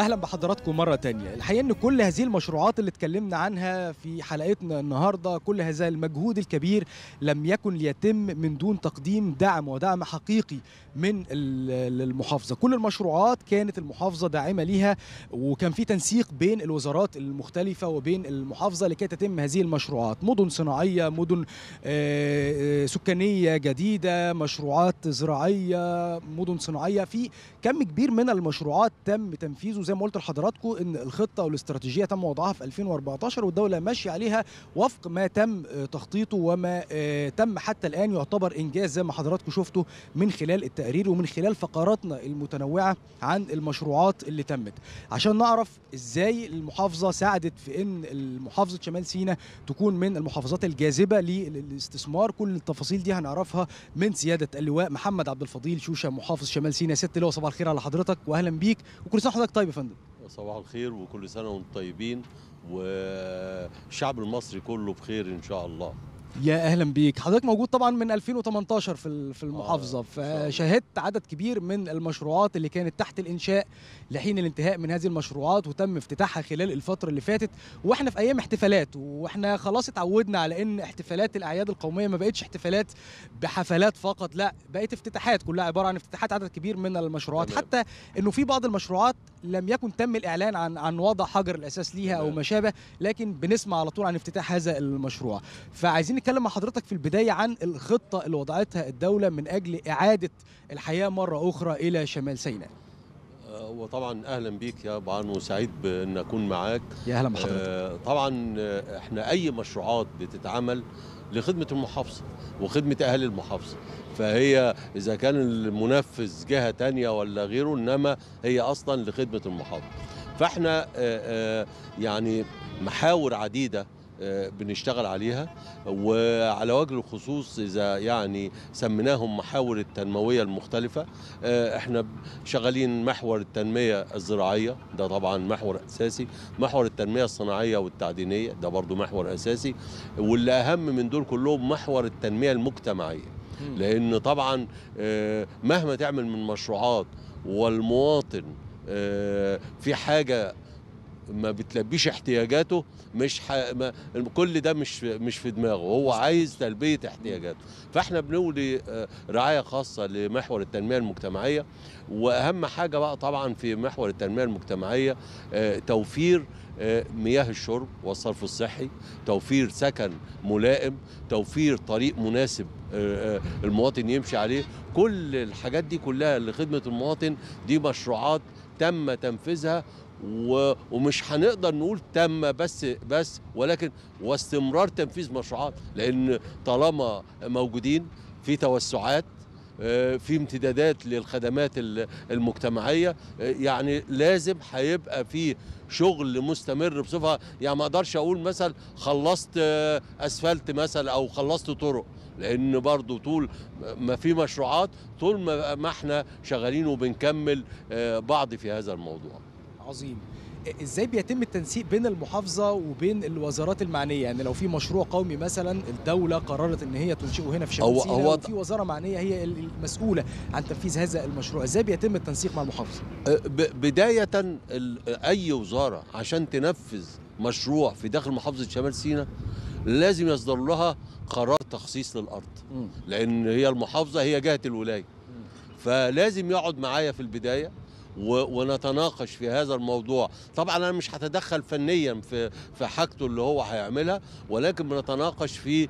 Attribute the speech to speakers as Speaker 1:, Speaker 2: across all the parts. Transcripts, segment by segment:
Speaker 1: اهلا بحضراتكم مره تانية الحقيقه ان كل هذه المشروعات اللي اتكلمنا عنها في حلقتنا النهارده كل هذا المجهود الكبير لم يكن ليتم من دون تقديم دعم ودعم حقيقي من المحافظه كل المشروعات كانت المحافظه داعمه ليها وكان في تنسيق بين الوزارات المختلفه وبين المحافظه لكي تتم هذه المشروعات مدن صناعيه مدن آه، آه، سكانيه جديده مشروعات زراعيه مدن صناعيه في كم كبير من المشروعات تم تنفيذه زي ما قلت لحضراتكم ان الخطه والاستراتيجيه تم وضعها في 2014 والدوله ماشيه عليها وفق ما تم آه، تخطيطه وما آه، تم حتى الان يعتبر انجاز زي ما حضراتكم شفتوا من خلال التقرير ومن خلال فقراتنا المتنوعه عن المشروعات اللي تمت عشان نعرف ازاي المحافظه ساعدت في ان محافظه شمال سيناء تكون من المحافظات الجاذبه للاستثمار كل التفاصيل دي هنعرفها من سياده اللواء محمد عبد الفضيل شوشه محافظ شمال سيناء ست اللواء صباح الخير على حضرتك واهلا بيك وكل سنه وحضرتك طيب يا فندم
Speaker 2: صباح الخير وكل سنه وانتم طيبين والشعب المصري كله بخير ان شاء الله
Speaker 1: يا اهلا بيك حضرتك موجود طبعا من 2018 في في آه، المحافظه فشاهدت عدد كبير من المشروعات اللي كانت تحت الانشاء لحين الانتهاء من هذه المشروعات وتم افتتاحها خلال الفتره اللي فاتت واحنا في ايام احتفالات واحنا خلاص اتعودنا على ان احتفالات الاعياد القوميه ما بقتش احتفالات بحفلات فقط لا بقت افتتاحات كلها عباره عن افتتاحات عدد كبير من المشروعات حتى انه في بعض المشروعات لم يكن تم الاعلان عن عن وضع حجر الاساس ليها او ما شابه لكن بنسمع على طول عن افتتاح هذا المشروع فعايزين نتكلم مع حضرتك في البدايه عن الخطه اللي وضعتها الدوله من اجل اعاده الحياه مره اخرى الى شمال سيناء.
Speaker 2: آه، وطبعا اهلا بيك يا ابو عمرو وسعيد بان اكون معاك يا اهلا بحضرتك آه، طبعا آه، احنا اي مشروعات بتتعمل لخدمه المحافظه وخدمه اهل المحافظه فهي اذا كان المنفذ جهه تانية ولا غيره انما هي اصلا لخدمه المحافظه فاحنا يعني محاور عديده آه، بنشتغل عليها وعلى وجه الخصوص اذا يعني سميناهم محاور التنمويه المختلفه آه، احنا شغالين محور التنميه الزراعيه ده طبعا محور اساسي محور التنميه الصناعيه والتعدينيه ده برضو محور اساسي واللي اهم من دول كلهم محور التنميه المجتمعيه لان طبعا آه، مهما تعمل من مشروعات والمواطن في حاجه ما بتلبيش احتياجاته مش ح... ما... كل ده مش مش في دماغه هو عايز تلبيه احتياجاته فاحنا بنولي آه، رعايه خاصه لمحور التنميه المجتمعيه واهم حاجه بقى طبعا في محور التنميه المجتمعيه آه، توفير آه، مياه الشرب والصرف الصحي توفير سكن ملائم توفير طريق مناسب المواطن يمشي عليه كل الحاجات دي كلها لخدمه المواطن دي مشروعات تم تنفيذها ومش هنقدر نقول تم بس بس ولكن واستمرار تنفيذ مشروعات لان طالما موجودين في توسعات آه، في امتدادات للخدمات المجتمعيه آه، يعني لازم هيبقى في شغل مستمر بصفه يعني ما اقدرش اقول مثلا خلصت آه، اسفلت مثلا او خلصت طرق لان برضو طول ما في مشروعات طول ما احنا شغالين وبنكمل بعض في هذا الموضوع
Speaker 1: عظيم ازاي بيتم التنسيق بين المحافظه وبين الوزارات المعنيه يعني لو في مشروع قومي مثلا الدوله قررت ان هي تنشئه هنا في شمال سيناء وفي وزاره معنيه هي المسؤوله عن تنفيذ هذا المشروع ازاي بيتم التنسيق مع المحافظه
Speaker 2: بدايه اي وزاره عشان تنفذ مشروع في داخل محافظه شمال سيناء لازم يصدر لها قرار تخصيص للارض لان هي المحافظه هي جهه الولايه فلازم يقعد معايا في البدايه ونتناقش في هذا الموضوع طبعا انا مش هتدخل فنيا في في حاجته اللي هو هيعملها ولكن بنتناقش في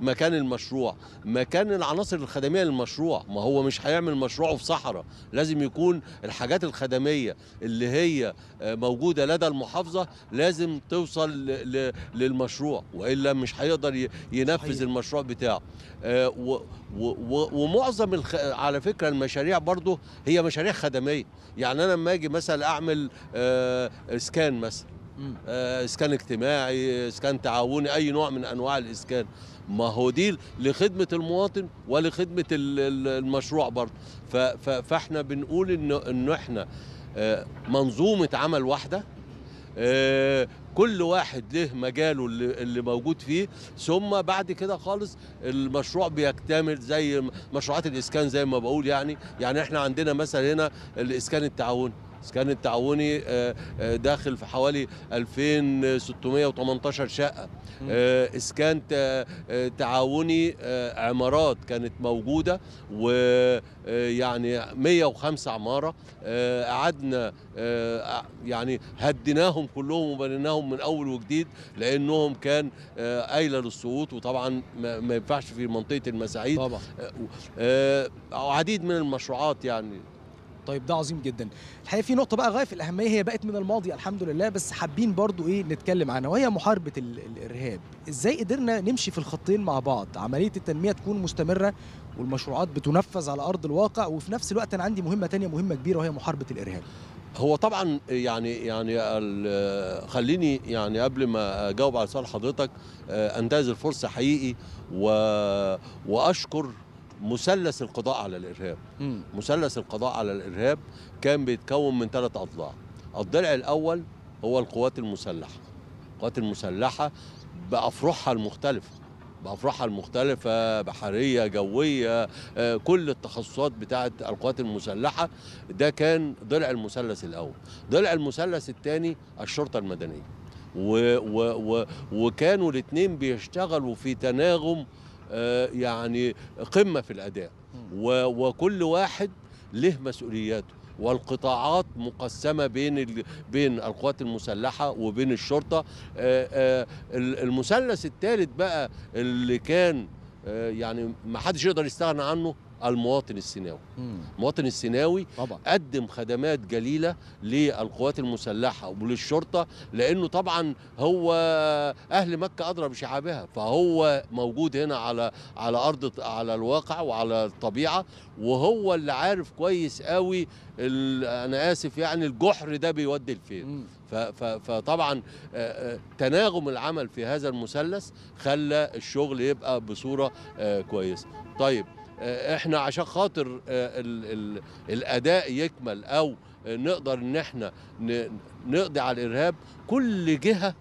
Speaker 2: مكان المشروع مكان العناصر الخدميه للمشروع ما هو مش هيعمل مشروعه في صحراء لازم يكون الحاجات الخدميه اللي هي موجوده لدى المحافظه لازم توصل للمشروع والا مش هيقدر ينفذ المشروع بتاعه ومعظم الخ... على فكره المشاريع برضه هي مشاريع خدميه يعني انا لما اجي مثلا اعمل آه اسكان مثلا آه اسكان اجتماعي اسكان تعاوني اي نوع من انواع الاسكان ما هو دي لخدمه المواطن ولخدمه المشروع برضه ف... ف... فاحنا بنقول ان ان احنا آه منظومه عمل واحده آه، كل واحد له مجاله اللي, موجود فيه ثم بعد كده خالص المشروع بيكتمل زي مشروعات الاسكان زي ما بقول يعني يعني احنا عندنا مثلا هنا الاسكان التعاوني الاسكان التعاوني آه، آه، داخل في حوالي 2618 شقه آه، اسكان تعاوني عمارات كانت موجوده ويعني 105 عماره قعدنا يعني هديناهم كلهم وبنيناهم من اول وجديد لانهم كان قايله للسقوط وطبعا ما ينفعش في منطقه المساعيد طبعا عديد من المشروعات يعني طيب ده عظيم جدا
Speaker 1: الحقيقه في نقطه بقى غايه في الاهميه هي بقت من الماضي الحمد لله بس حابين برضو ايه نتكلم عنها وهي محاربه الارهاب ازاي قدرنا نمشي في الخطين مع بعض عمليه التنميه تكون مستمره والمشروعات بتنفذ على ارض الواقع وفي نفس الوقت انا عندي مهمه تانية مهمه كبيره وهي محاربه الارهاب
Speaker 2: هو طبعا يعني يعني خليني يعني قبل ما اجاوب على سؤال حضرتك آه، انتهز الفرصه حقيقي واشكر مثلث القضاء على الارهاب مثلث القضاء على الارهاب كان بيتكون من ثلاث اضلاع الضلع الاول هو القوات المسلحه القوات المسلحه بافرحها المختلفه بافرحها المختلفه بحريه جويه آه، كل التخصصات بتاعه القوات المسلحه ده كان ضلع المثلث الاول ضلع المثلث الثاني الشرطه المدنيه و و و وكانوا الاثنين بيشتغلوا في تناغم آه، يعني قمه في الاداء وكل واحد له مسؤولياته والقطاعات مقسمة بين بين القوات المسلحة وبين الشرطة آه، آه، المثلث الثالث بقى اللي كان يعني ما حدش يقدر يستغنى عنه المواطن السيناوي المواطن السيناوي طبعا. قدم خدمات جليله للقوات المسلحه وللشرطه لانه طبعا هو اهل مكه ادرى بشعابها فهو موجود هنا على على ارض على الواقع وعلى الطبيعه وهو اللي عارف كويس قوي انا اسف يعني الجحر ده بيودي لفين فطبعا تناغم العمل في هذا المثلث خلى الشغل يبقى بصوره كويسه طيب آه، احنا عشان خاطر الـ آه، الـ الاداء يكمل او نقدر ان احنا نقضي على الارهاب كل جهه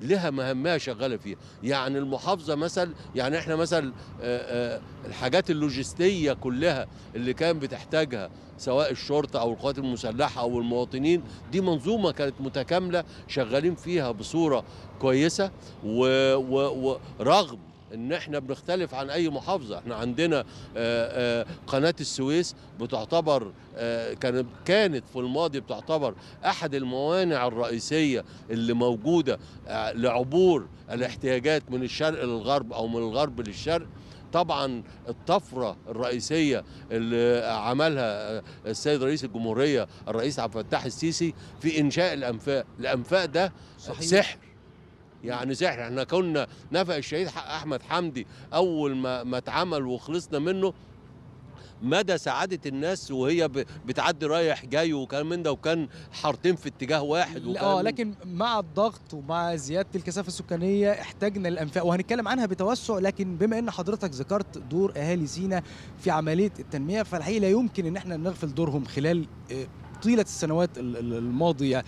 Speaker 2: لها مهمها شغاله فيها يعني المحافظه مثل يعني احنا مثلا آه، الحاجات اللوجستيه كلها اللي كان بتحتاجها سواء الشرطه او القوات المسلحه او المواطنين دي منظومه كانت متكامله شغالين فيها بصوره كويسه ورغم ان احنا بنختلف عن اي محافظه احنا عندنا آه، آه، قناه السويس بتعتبر آه، كانت كانت في الماضي بتعتبر احد الموانع الرئيسيه اللي موجوده لعبور الاحتياجات من الشرق للغرب او من الغرب للشرق طبعا الطفرة الرئيسية اللي عملها السيد رئيس الجمهورية الرئيس عبد الفتاح السيسي في إنشاء الأنفاق الأنفاق ده صحيح. سحر يعني سحر احنا كنا نفق الشهيد احمد حمدي اول ما ما اتعمل وخلصنا منه مدى سعاده الناس وهي بتعدي رايح جاي وكان من ده وكان حارتين في اتجاه واحد اه لكن
Speaker 1: مع الضغط ومع زياده الكثافه السكانيه احتاجنا الانفاق وهنتكلم عنها بتوسع لكن بما ان حضرتك ذكرت دور اهالي سينا في عمليه التنميه فالحقيقه لا يمكن ان احنا نغفل دورهم خلال آه، طيله السنوات الماضيه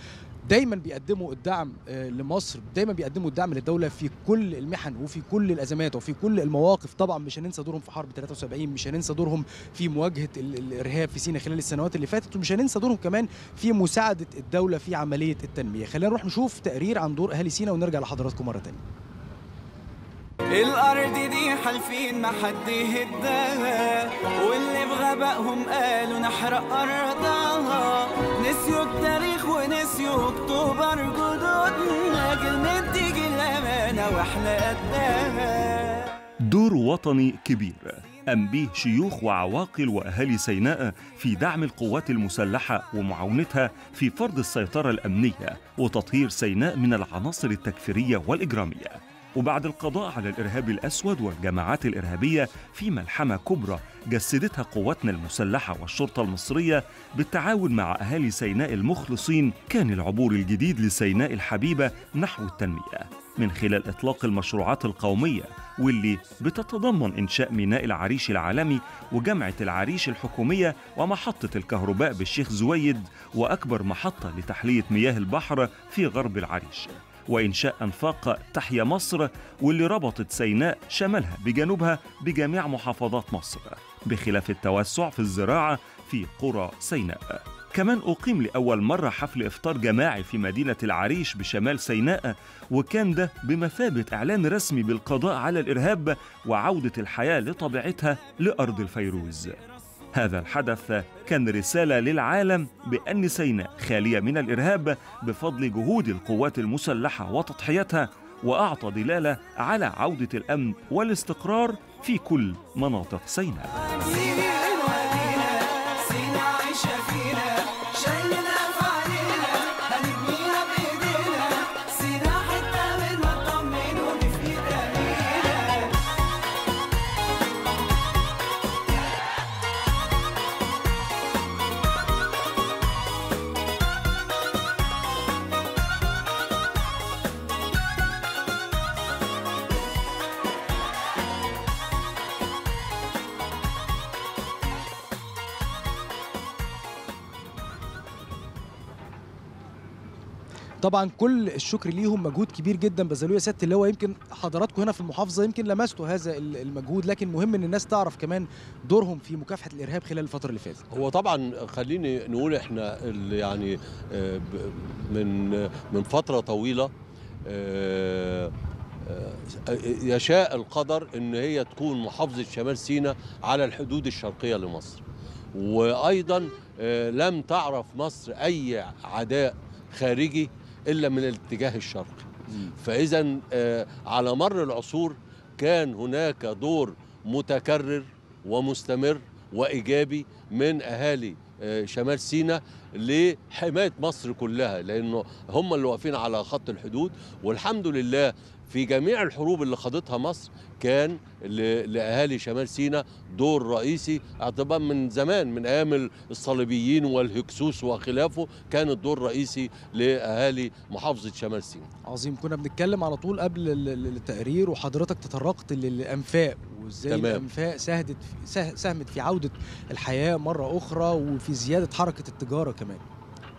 Speaker 1: دايما بيقدموا الدعم آه، لمصر دايما بيقدموا الدعم للدوله في كل المحن وفي كل الازمات وفي كل المواقف طبعا مش هننسى دورهم في حرب 73 مش هننسى دورهم في مواجهه الارهاب في سيناء خلال السنوات اللي فاتت ومش هننسى دورهم كمان في مساعده الدوله في عمليه التنميه خلينا نروح نشوف تقرير عن دور اهالي سيناء ونرجع لحضراتكم مره ثانيه الأرض دي حالفين ما حد يهدها واللي بغبقهم قالوا نحرق أرضها وبرقد الأمانة وإحنا
Speaker 3: دور وطني كبير أم به شيوخ وعواقل وأهالي سيناء في دعم القوات المسلحة ومعاونتها في فرض السيطرة الأمنية وتطهير سيناء من العناصر التكفيرية والإجرامية وبعد القضاء على الإرهاب الأسود والجماعات الإرهابية في ملحمة كبرى جسدتها قواتنا المسلحة والشرطة المصرية بالتعاون مع أهالي سيناء المخلصين كان العبور الجديد لسيناء الحبيبة نحو التنمية من خلال إطلاق المشروعات القومية واللي بتتضمن إنشاء ميناء العريش العالمي وجامعة العريش الحكومية ومحطة الكهرباء بالشيخ زويد وأكبر محطة لتحلية مياه البحر في غرب العريش وإنشاء أنفاق تحيا مصر واللي ربطت سيناء شمالها بجنوبها بجميع محافظات مصر بخلاف التوسع في الزراعة في قرى سيناء كمان أقيم لأول مرة حفل إفطار جماعي في مدينة العريش بشمال سيناء وكان ده بمثابة إعلان رسمي بالقضاء على الإرهاب وعودة الحياة لطبيعتها لأرض الفيروز هذا الحدث كان رسالة للعالم بأن سيناء خالية من الإرهاب بفضل جهود القوات المسلحة وتضحيتها وأعطى دلالة على عودة الأمن والاستقرار في كل مناطق سيناء
Speaker 1: طبعا كل الشكر ليهم مجهود كبير جدا بذلوه يا سياده اللواء يمكن حضراتكم هنا في المحافظه يمكن لمستوا هذا المجهود لكن مهم ان الناس تعرف كمان دورهم في مكافحه الارهاب خلال الفتره اللي فاتت
Speaker 2: هو طبعا خليني نقول احنا يعني آه، من من فتره طويله آه، آه، يشاء القدر ان هي تكون محافظه شمال سيناء على الحدود الشرقيه لمصر وايضا لم تعرف مصر اي عداء خارجي إلا من الاتجاه الشرقي فإذا آه، على مر العصور كان هناك دور متكرر ومستمر وإيجابي من أهالي شمال سيناء لحمايه مصر كلها لانه هم اللي واقفين على خط الحدود والحمد لله في جميع الحروب اللي خاضتها مصر كان لاهالي شمال سيناء دور رئيسي اعتبارا من زمان من ايام الصليبيين والهكسوس وخلافه كان الدور رئيسي لاهالي محافظه شمال سيناء.
Speaker 1: عظيم كنا بنتكلم على طول قبل التقرير وحضرتك تطرقت للانفاق
Speaker 2: وازاي الانفاق
Speaker 1: ساهمت في عوده الحياه مره اخرى وفي زياده حركه التجاره كمان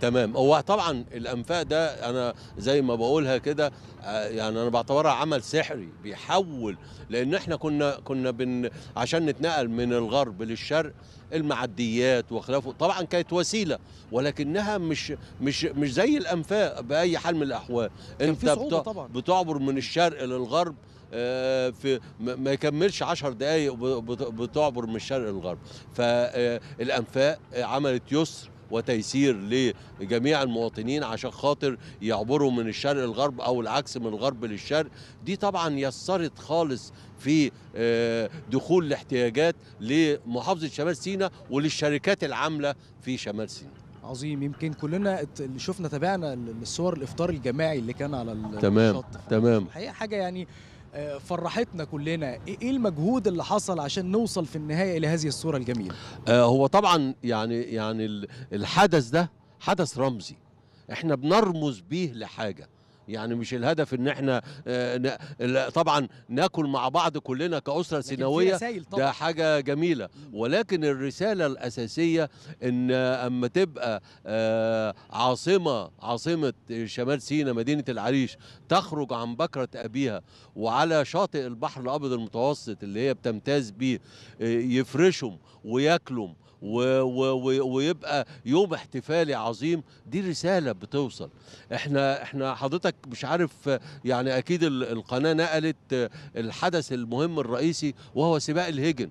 Speaker 2: تمام هو طبعا الانفاق ده انا زي ما بقولها كده آه، يعني انا بعتبرها عمل سحري بيحول لان احنا كنا كنا بن عشان نتنقل من الغرب للشرق المعديات وخلافه طبعا كانت وسيله ولكنها مش مش مش زي الانفاق باي حال من الاحوال انت بتعبر من الشرق للغرب آه، في ما يكملش 10 دقايق بتعبر من الشرق للغرب فالانفاق آه، عملت يسر وتيسير لجميع المواطنين عشان خاطر يعبروا من الشرق الغرب او العكس من الغرب للشرق دي طبعا يسرت خالص في آه، دخول الاحتياجات لمحافظه شمال سيناء وللشركات العامله في شمال سيناء
Speaker 1: عظيم يمكن كلنا شفنا تابعنا الصور الافطار الجماعي اللي كان على تمام الشط تمام الحقيقه حاجه يعني آه، فرحتنا كلنا إيه-, ايه المجهود اللي حصل عشان نوصل في النهايه الى هذه الصوره الجميله آه، هو طبعا يعني يعني الحدث ده حدث
Speaker 2: رمزي احنا بنرمز بيه لحاجه يعني مش الهدف ان احنا آه، طبعا ناكل مع بعض كلنا كاسره سنويه ده حاجه جميله ولكن الرساله الاساسيه ان اما تبقى آه، عاصمه عاصمه شمال سيناء مدينه العريش تخرج عن بكره ابيها وعلى شاطئ البحر الابيض المتوسط اللي هي بتمتاز بيه آه، يفرشهم وياكلهم و و و ويبقى يوم احتفالي عظيم دي رساله بتوصل احنا احنا حضرتك مش عارف يعني اكيد القناه نقلت الحدث المهم الرئيسي وهو سباق الهجن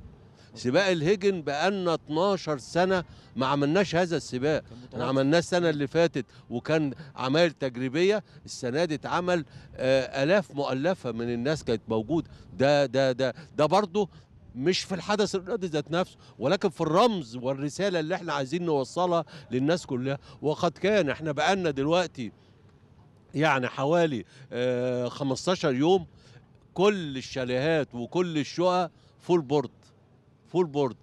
Speaker 2: سباق الهجن بقالنا 12 سنه ما عملناش هذا السباق احنا عملناه السنه اللي فاتت وكان عمايل تجريبيه السنه دي اتعمل آه، الاف مؤلفه من الناس كانت موجوده ده ده ده ده برضه مش في الحدث الرياضي ذات نفسه ولكن في الرمز والرساله اللي احنا عايزين نوصلها للناس كلها وقد كان احنا بقالنا دلوقتي يعني حوالي 15 آه، يوم كل الشاليهات وكل الشقق فول بورد فول بورد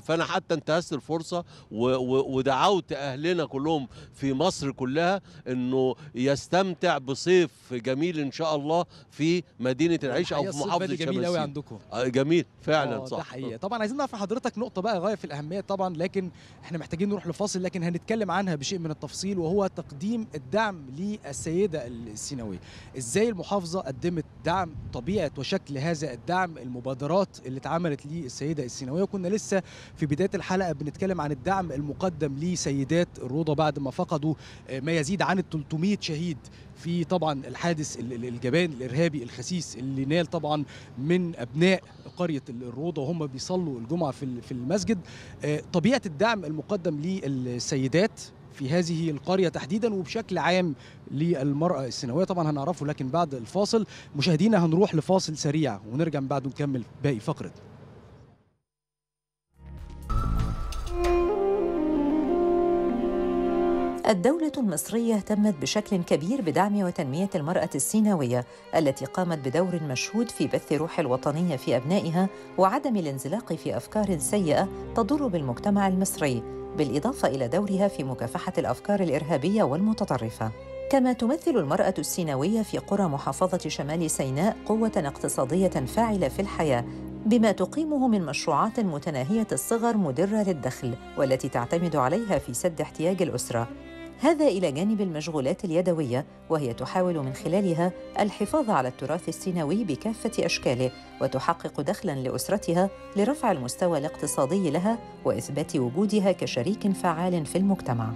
Speaker 2: فانا حتى انتهزت الفرصه ودعوت اهلنا كلهم في مصر كلها انه يستمتع بصيف جميل ان شاء الله في مدينه العيش او في محافظه الشماليه جميل قوي عندكم آه، جميل فعلا آه، صح ده حقيقه
Speaker 1: طبعا عايزين نعرف حضرتك نقطه بقى غايه في الاهميه طبعا لكن احنا محتاجين نروح لفاصل لكن هنتكلم عنها بشيء من التفصيل وهو تقديم الدعم للسيده السيناويه ازاي المحافظه قدمت دعم طبيعه وشكل هذا الدعم المبادرات اللي اتعملت للسيده السيناويه وكنا لسه لسه في بدايه الحلقه بنتكلم عن الدعم المقدم لسيدات الروضه بعد ما فقدوا آه، ما يزيد عن 300 شهيد في طبعا الحادث الجبان الارهابي الخسيس اللي نال طبعا من ابناء قريه الروضه وهم بيصلوا الجمعه في المسجد آه، طبيعه الدعم المقدم للسيدات في هذه القرية تحديدا وبشكل عام للمرأة السنوية طبعا هنعرفه لكن بعد الفاصل مشاهدينا هنروح لفاصل سريع ونرجع من بعده نكمل باقي فقرة
Speaker 4: الدولة المصرية اهتمت بشكل كبير بدعم وتنمية المرأة السيناوية التي قامت بدور مشهود في بث روح الوطنية في أبنائها وعدم الانزلاق في أفكار سيئة تضر بالمجتمع المصري بالإضافة إلى دورها في مكافحة الأفكار الإرهابية والمتطرفة كما تمثل المرأة السيناوية في قرى محافظة شمال سيناء قوة اقتصادية فاعلة في الحياة بما تقيمه من مشروعات متناهية الصغر مدرة للدخل والتي تعتمد عليها في سد احتياج الأسرة هذا إلى جانب المشغولات اليدوية وهي تحاول من خلالها الحفاظ على التراث السينوي بكافة أشكاله وتحقق دخلا لأسرتها لرفع المستوى الاقتصادي لها وإثبات وجودها كشريك فعال في المجتمع.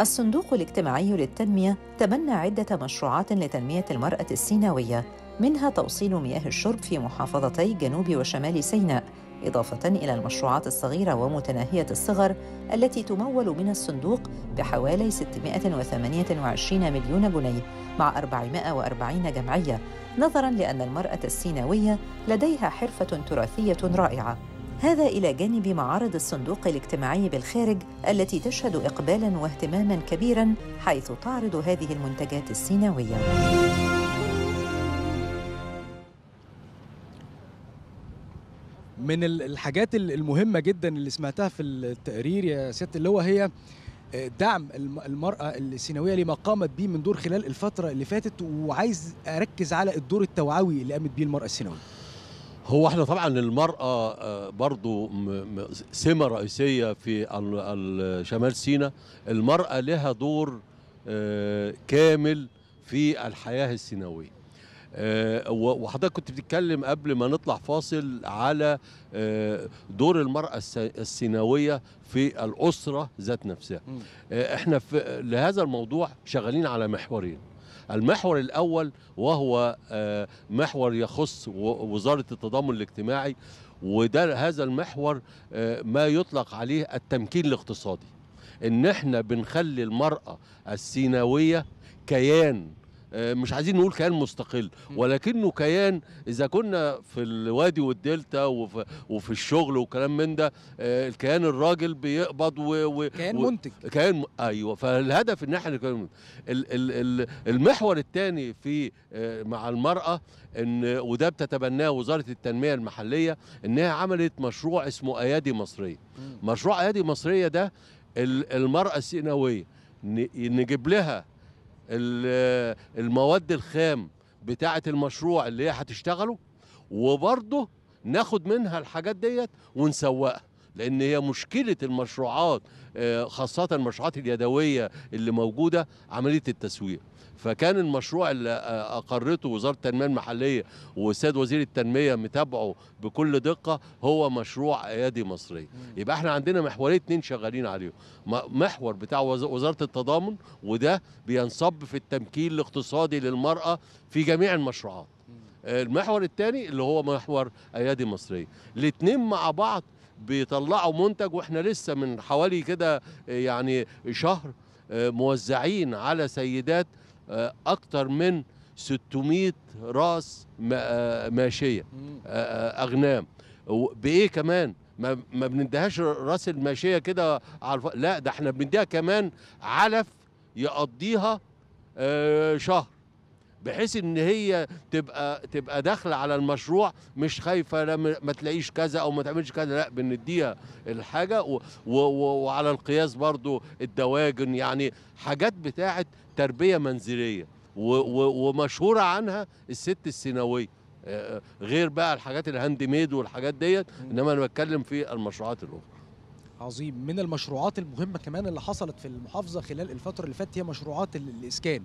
Speaker 4: الصندوق الاجتماعي للتنمية تبنى عدة مشروعات لتنمية المرأة السيناوية منها توصيل مياه الشرب في محافظتي جنوب وشمال سيناء إضافة إلى المشروعات الصغيرة ومتناهية الصغر التي تمول من الصندوق بحوالي 628 مليون جنيه مع 440 جمعية نظراً لأن المرأة السيناوية لديها حرفة تراثية رائعة هذا إلى جانب معارض الصندوق الاجتماعي بالخارج التي تشهد إقبالاً واهتماماً كبيراً حيث تعرض هذه المنتجات السيناوية.
Speaker 1: من الحاجات المهمه جدا اللي سمعتها في التقرير يا سياده اللي هو هي آه، دعم المرأة السيناوية لما قامت بيه من دور خلال الفترة اللي فاتت وعايز أركز على الدور التوعوي اللي قامت بيه المرأة السيناوية
Speaker 2: هو احنا طبعا المرأة آه، برضو سمة رئيسية في شمال سيناء المرأة لها دور آه، كامل في الحياة السيناوية آه، وحضرتك كنت بتتكلم قبل ما نطلع فاصل على آه، دور المرأة السيناوية في الأسرة ذات نفسها آه، احنا في لهذا الموضوع شغالين على محورين المحور الأول وهو محور يخص وزارة التضامن الاجتماعي وده هذا المحور ما يطلق عليه التمكين الاقتصادي ان احنا بنخلي المرأة السيناوية كيان آه، مش عايزين نقول كيان مستقل ولكنه كيان اذا كنا في الوادي والدلتا وفي, وفي الشغل وكلام من ده آه، الكيان الراجل بيقبض و, و كيان منتج كيان ايوه فالهدف ان احنا المحور الثاني في آه، مع المراه ان وده بتتبناه وزاره التنميه المحليه انها عملت مشروع اسمه ايادي مصريه مشروع ايادي مصريه ده المراه السيناويه نجيب لها المواد الخام بتاعه المشروع اللي هي هتشتغله وبرضه ناخد منها الحاجات ديت ونسوقها لان هي مشكله المشروعات آه، خاصه المشروعات اليدويه اللي موجوده عمليه التسويق فكان المشروع اللي اقرته وزاره التنميه المحليه والسيد وزير التنميه متابعه بكل دقه هو مشروع ايادي مصريه يبقى احنا عندنا محورين اتنين شغالين عليهم محور بتاع وزاره التضامن وده بينصب في التمكين الاقتصادي للمراه في جميع المشروعات المحور الثاني اللي هو محور ايادي مصريه الاثنين مع بعض بيطلعوا منتج واحنا لسه من حوالي كده يعني شهر آه، موزعين على سيدات آه، أكثر من 600 راس آه، ماشيه آه، اغنام بايه كمان ما بنديهاش راس الماشيه كده على لا ده احنا بنديها كمان علف يقضيها شهر بحيث ان هي تبقى تبقى داخله على المشروع مش خايفه لا ما تلاقيش كذا او ما تعملش كذا لا بنديها الحاجه و و وعلى القياس برضو الدواجن يعني حاجات بتاعه تربيه منزليه ومشهوره عنها الست السيناويه آه، آه، غير بقى الحاجات الهاند ميد والحاجات ديت انما انا بتكلم في المشروعات
Speaker 1: الاخرى عظيم من المشروعات المهمه كمان اللي حصلت في المحافظه خلال الفتره اللي فاتت هي مشروعات الاسكان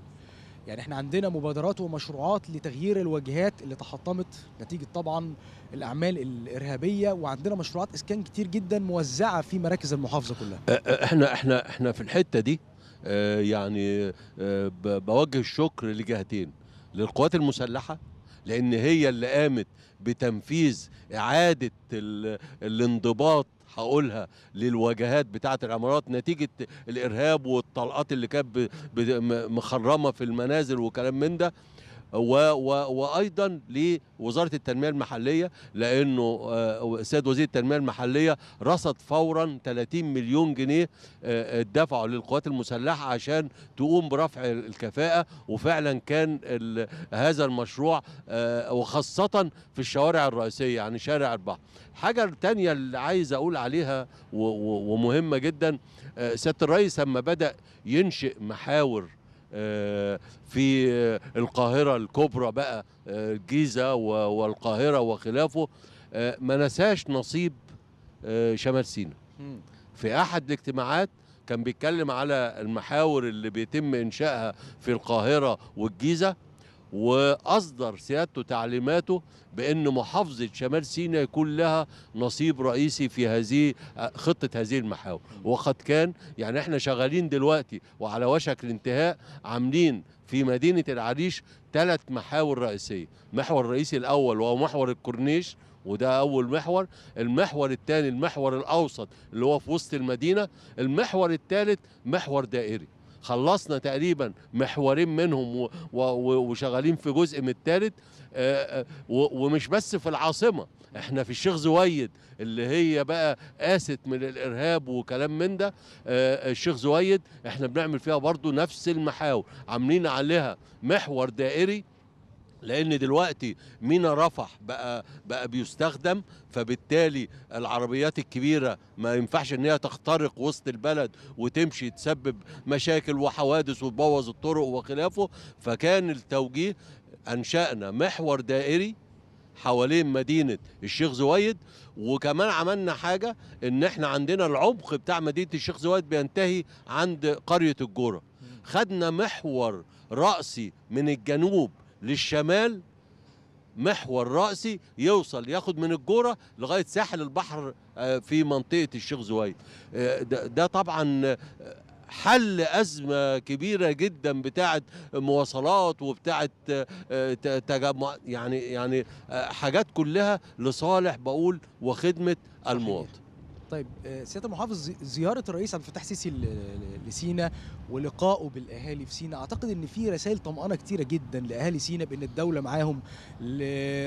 Speaker 1: يعني احنا عندنا مبادرات ومشروعات لتغيير الواجهات اللي تحطمت نتيجه طبعا الاعمال الارهابيه وعندنا مشروعات اسكان كتير جدا موزعه في مراكز المحافظه كلها
Speaker 2: آه، احنا احنا احنا في الحته دي آه، يعني آه، بوجه الشكر لجهتين للقوات المسلحه لان هي اللي قامت بتنفيذ اعاده الانضباط هقولها للواجهات بتاعه الامارات نتيجه الارهاب والطلقات اللي كانت مخرمه في المنازل وكلام من ده و و وايضا لوزاره التنميه المحليه لانه السيد آه، وزير التنميه المحليه رصد فورا 30 مليون جنيه اتدفعوا آه، آه، للقوات المسلحه عشان تقوم برفع الكفاءه وفعلا كان هذا المشروع وخاصه في الشوارع الرئيسيه يعني شارع البحر حاجه ثانيه اللي عايز اقول عليها ومهمه جدا سياده الرئيس لما بدا ينشئ محاور في القاهرة الكبرى بقى الجيزة والقاهرة وخلافه ما نساش نصيب شمال سينا في أحد الاجتماعات كان بيتكلم على المحاور اللي بيتم إنشائها في القاهرة والجيزة واصدر سيادته تعليماته بان محافظه شمال سيناء يكون لها نصيب رئيسي في هذه خطه هذه المحاور وقد كان يعني احنا شغالين دلوقتي وعلى وشك الانتهاء عاملين في مدينه العريش ثلاث محاور رئيسيه محور الرئيسي الاول وهو محور الكورنيش وده اول محور المحور الثاني المحور الاوسط اللي هو في وسط المدينه المحور الثالث محور دائري خلصنا تقريبا محورين منهم وشغالين في جزء من الثالث آه، آه، ومش بس في العاصمه احنا في الشيخ زويد اللي هي بقى قاست من الارهاب وكلام من ده آه، الشيخ زويد احنا بنعمل فيها برضو نفس المحاور عاملين عليها محور دائري لان دلوقتي مينا رفح بقى بقى بيستخدم فبالتالي العربيات الكبيره ما ينفعش ان هي تخترق وسط البلد وتمشي تسبب مشاكل وحوادث وتبوظ الطرق وخلافه فكان التوجيه انشانا محور دائري حوالين مدينه الشيخ زويد وكمان عملنا حاجه ان احنا عندنا العمق بتاع مدينه الشيخ زويد بينتهي عند قريه الجوره خدنا محور راسي من الجنوب للشمال محور رأسي يوصل ياخد من الجورة لغاية ساحل البحر آه، في منطقة الشيخ زويل آه، ده طبعا آه، حل أزمة كبيرة جدا بتاعة مواصلات وبتاعة تجمع يعني يعني حاجات كلها لصالح بقول وخدمة المواطن
Speaker 1: طيب آه، سياده المحافظ زياره الرئيس عبد الفتاح السيسي لسينا ولقائه بالاهالي في سينا اعتقد ان في رسائل طمانه كتيره جدا لاهالي سينا بان الدوله معاهم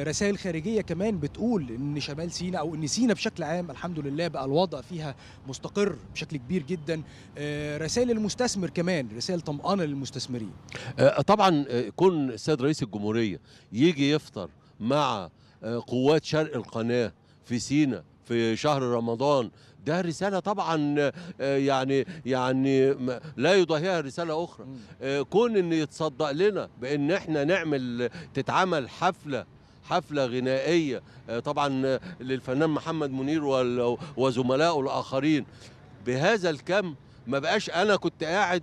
Speaker 1: رسائل خارجيه كمان بتقول ان شمال سينا او ان سينا بشكل عام الحمد لله بقى الوضع فيها مستقر بشكل كبير جدا آه، رسائل المستثمر كمان رسائل طمانه للمستثمرين
Speaker 2: آه، طبعا كون السيد رئيس الجمهوريه يجي يفطر مع قوات شرق القناه في سينا في شهر رمضان ده رسالة طبعا آه، يعني يعني لا يضاهيها رسالة أخرى آه، كون إن يتصدق لنا بإن إحنا نعمل تتعمل حفلة حفلة غنائية آه، طبعا للفنان محمد منير وزملائه الآخرين بهذا الكم ما بقاش أنا كنت قاعد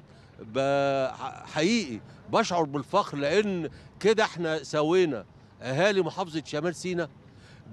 Speaker 2: حقيقي بشعر بالفخر لأن كده إحنا سوينا أهالي محافظة شمال سيناء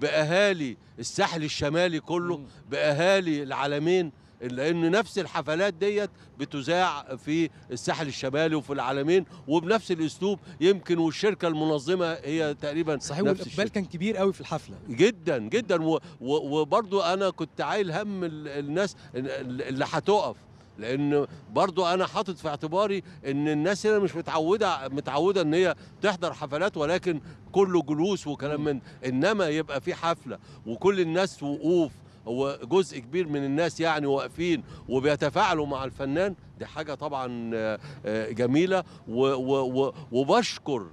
Speaker 2: باهالي الساحل الشمالي كله باهالي العالمين لان نفس الحفلات ديت بتذاع في الساحل الشمالي وفي العالمين وبنفس الاسلوب يمكن والشركه المنظمه هي تقريبا صحيح نفس الشركة. كان كبير قوي في الحفله جدا جدا وبرضو انا كنت عايل هم الناس اللي هتقف لان برضو انا حاطط في اعتباري ان الناس هنا مش متعوده متعوده ان هي تحضر حفلات ولكن كله جلوس وكلام من انما يبقى في حفله وكل الناس وقوف وجزء كبير من الناس يعني واقفين وبيتفاعلوا مع الفنان دي حاجه طبعا آه، جميله وبشكر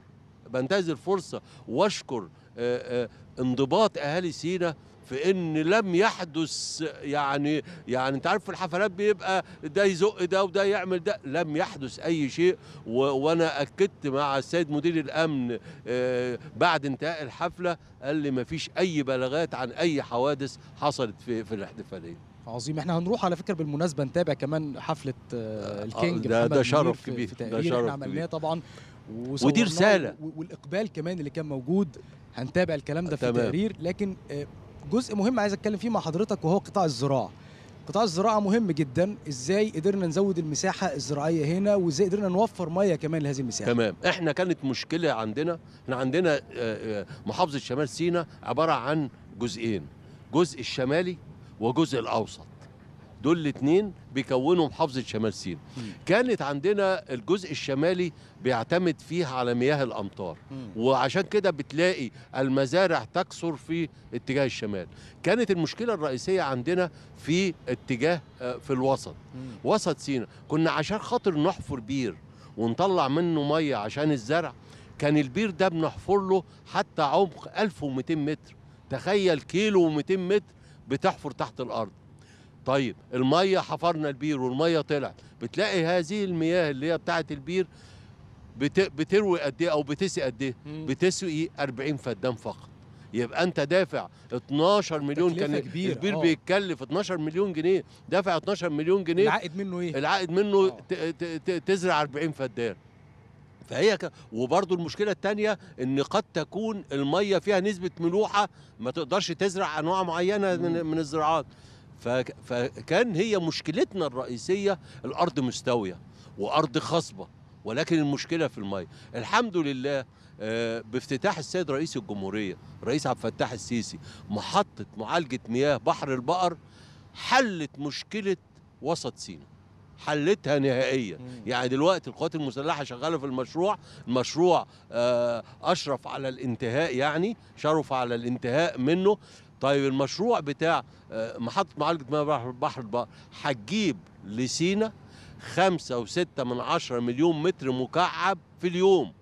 Speaker 2: بنتهز الفرصه واشكر آه، آه، انضباط اهالي سينا في ان لم يحدث يعني يعني انت عارف في الحفلات بيبقى ده يزق ده وده يعمل ده لم يحدث اي شيء وانا اكدت مع السيد مدير الامن آه، بعد انتهاء الحفله قال لي ما فيش اي بلاغات عن اي حوادث حصلت في في الاحتفاليه
Speaker 1: عظيم احنا هنروح على فكره بالمناسبه نتابع كمان حفله آه، آه، الكينج ده ده شرف كبير ده شرف احنا عملناه طبعا ودي رساله والاقبال كمان اللي كان موجود هنتابع الكلام ده في التقرير لكن جزء مهم عايز اتكلم فيه مع حضرتك وهو قطاع الزراعه قطاع الزراعه مهم جدا ازاي قدرنا نزود المساحه الزراعيه هنا وازاي قدرنا نوفر ميه كمان لهذه المساحه تمام
Speaker 2: احنا كانت مشكله عندنا احنا عندنا آه، آه، محافظه شمال سيناء عباره عن جزئين جزء الشمالي وجزء الاوسط دول الاثنين بيكونوا محافظه شمال سيناء كانت عندنا الجزء الشمالي بيعتمد فيه على مياه الامطار وعشان كده بتلاقي المزارع تكثر في اتجاه الشمال كانت المشكله الرئيسيه عندنا في اتجاه آه، في الوسط وسط سيناء كنا عشان خاطر نحفر بير ونطلع منه ميه عشان الزرع كان البير ده بنحفر له حتى عمق 1200 متر تخيل كيلو و200 متر بتحفر تحت الارض طيب الميه حفرنا البير والميه طلعت بتلاقي هذه المياه اللي هي بتاعه البير بتروي قد ايه او بتسقي قد ايه بتسقي 40 فدان فقط يبقى انت دافع 12 مليون كان كبير البير أوه. بيتكلف 12 مليون جنيه دافع 12 مليون جنيه العائد منه ايه العائد منه آه. تزرع 40 فدان فهي ك... وبرضو المشكله الثانيه ان قد تكون الميه فيها نسبه ملوحه ما تقدرش تزرع انواع معينه من, من الزراعات فكان هي مشكلتنا الرئيسية الأرض مستوية وأرض خصبة ولكن المشكلة في المية الحمد لله آه، بافتتاح السيد رئيس الجمهورية رئيس عبد الفتاح السيسي محطة معالجة مياه بحر البقر حلت مشكلة وسط سينا حلتها نهائيا يعني دلوقتي القوات المسلحه شغاله في المشروع المشروع آه، اشرف على الانتهاء يعني شرف على الانتهاء منه طيب المشروع بتاع آه، محطة معالجة مياه بحر البحر هتجيب لسينا خمسة وستة من عشرة مليون متر مكعب في اليوم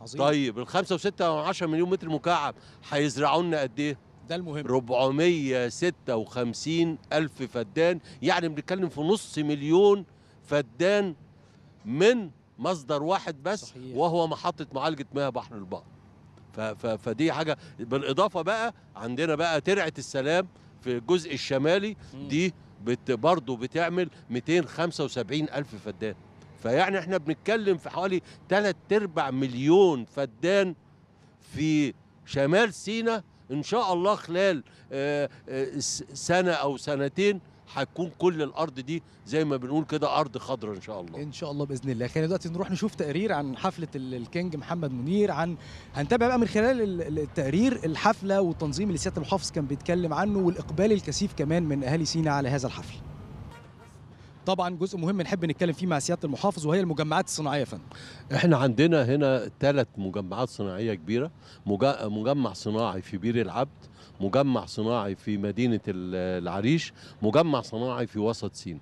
Speaker 2: عظيم. طيب الخمسة وستة من عشرة مليون متر مكعب هيزرعوا لنا قد ايه؟ ده المهم 456 ألف فدان يعني بنتكلم في نص مليون فدان من مصدر واحد بس صحيح. وهو محطة معالجة مياه بحر البحر فدي حاجه بالاضافه بقى عندنا بقى ترعه السلام في الجزء الشمالي دي بت برضه بتعمل 275 الف فدان فيعني احنا بنتكلم في حوالي 3 ارباع مليون فدان في شمال سينا ان شاء الله خلال آه، آه، سنه او سنتين هتكون كل الارض دي زي ما بنقول كده ارض خضراء ان شاء الله
Speaker 1: ان شاء الله باذن الله خلينا دلوقتي نروح نشوف تقرير عن حفله الكينج محمد منير عن هنتابع بقى من خلال التقرير الحفله والتنظيم اللي سياده المحافظ كان بيتكلم عنه والاقبال الكثيف كمان من اهالي سينا على هذا الحفل طبعا جزء مهم نحب نتكلم فيه مع سياده المحافظ وهي المجمعات
Speaker 2: الصناعيه يا فندم. احنا عندنا هنا ثلاث مجمعات صناعيه كبيره، مجمع صناعي في بير العبد مجمع صناعي في مدينه العريش مجمع صناعي في وسط سينا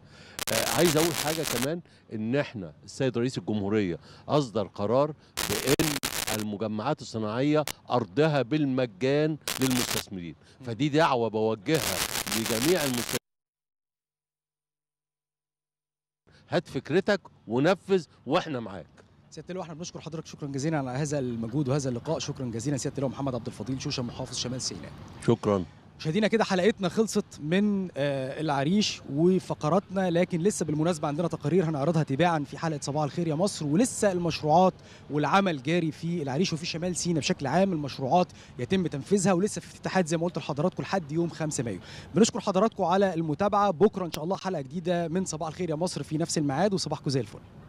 Speaker 2: آه، عايز اقول حاجه كمان ان احنا السيد رئيس الجمهوريه اصدر قرار بان المجمعات الصناعيه ارضها بالمجان للمستثمرين فدي دعوه بوجهها لجميع المستثمرين هات فكرتك ونفذ واحنا معاك
Speaker 1: سياده اللواء احنا بنشكر حضرتك شكرا جزيلا على هذا المجهود وهذا اللقاء شكرا جزيلا سياده اللواء محمد عبد الفضيل شوشه محافظ شمال سيناء شكرا مشاهدينا كده حلقتنا خلصت من آه، العريش وفقراتنا لكن لسه بالمناسبه عندنا تقارير هنعرضها تباعا في حلقه صباح الخير يا مصر ولسه المشروعات والعمل جاري في العريش وفي شمال سيناء بشكل عام المشروعات يتم تنفيذها ولسه في افتتاحات زي ما قلت لحضراتكم لحد يوم 5 مايو بنشكر حضراتكم على المتابعه بكره ان شاء الله حلقه جديده من صباح الخير يا مصر في نفس الميعاد وصباحكم زي الفل